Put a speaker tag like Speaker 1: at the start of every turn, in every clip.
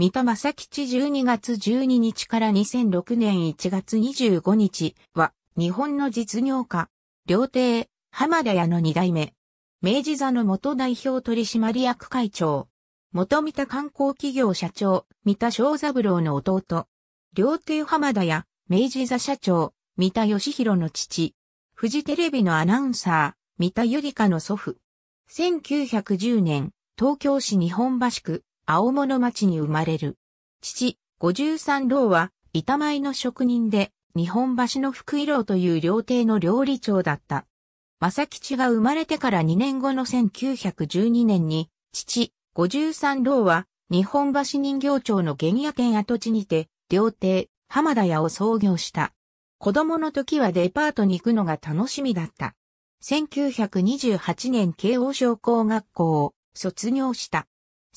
Speaker 1: 三田正吉12月12日から2006年1月25日は、日本の実業家、料亭、浜田屋の二代目。明治座の元代表取締役会長。元三田観光企業社長、三田正三郎の弟。料亭浜田屋、明治座社長、三田義弘の父。富士テレビのアナウンサー、三田ゆりかの祖父。1910年、東京市日本橋区、青物町に生まれる。父、五十三郎は、板前の職人で、日本橋の福井郎という料亭の料理長だった。正吉が生まれてから2年後の1912年に、父、五十三郎は、日本橋人形町の原野店跡地にて、料亭、浜田屋を創業した。子供の時はデパートに行くのが楽しみだった。1928年慶応商工学校を卒業した。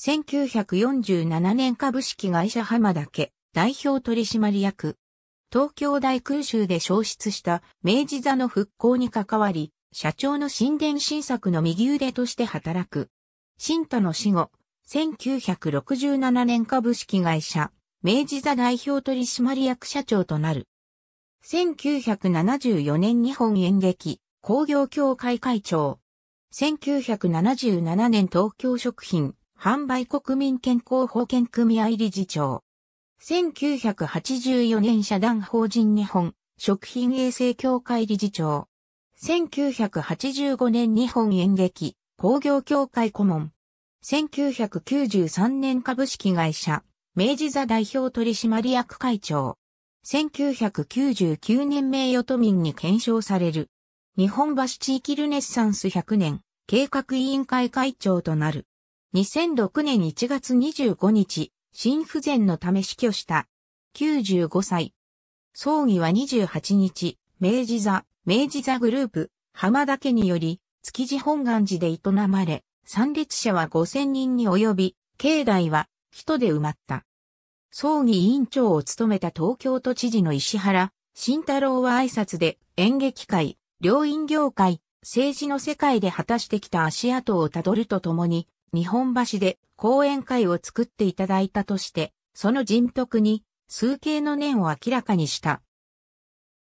Speaker 1: 1947年株式会社浜田家代表取締役。東京大空襲で消失した明治座の復興に関わり、社長の神殿新作の右腕として働く。新太の死後、1967年株式会社、明治座代表取締役社長となる。1974年日本演劇工業協会会長。1977年東京食品販売国民健康保険組合理事長。1984年社団法人日本食品衛生協会理事長。1985年日本演劇工業協会顧問。1993年株式会社明治座代表取締役会長。1999年名誉都民に検証される。日本橋地域ルネッサンス100年計画委員会会長となる。2006年1月25日、心不全のため死去した。95歳。葬儀は28日、明治座、明治座グループ、浜田家により、築地本願寺で営まれ、参列者は5000人に及び、境内は人で埋まった。葬儀委員長を務めた東京都知事の石原、慎太郎は挨拶で演劇界、両院業界、政治の世界で果たしてきた足跡をたどるとともに、日本橋で講演会を作っていただいたとして、その人徳に数形の念を明らかにした。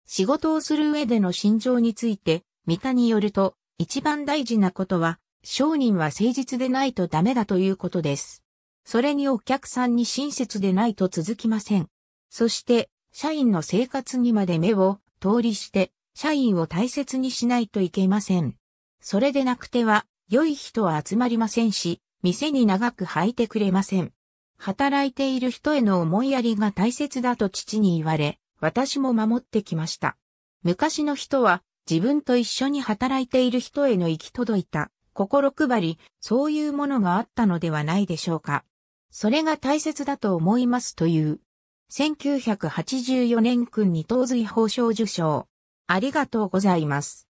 Speaker 1: 仕事をする上での心情について、三田によると、一番大事なことは、商人は誠実でないとダメだということです。それにお客さんに親切でないと続きません。そして、社員の生活にまで目を通りして、社員を大切にしないといけません。それでなくては、良い人は集まりませんし、店に長く履いてくれません。働いている人への思いやりが大切だと父に言われ、私も守ってきました。昔の人は自分と一緒に働いている人への行き届いた心配り、そういうものがあったのではないでしょうか。それが大切だと思いますという。1984年君に東髄法奨受賞。ありがとうございます。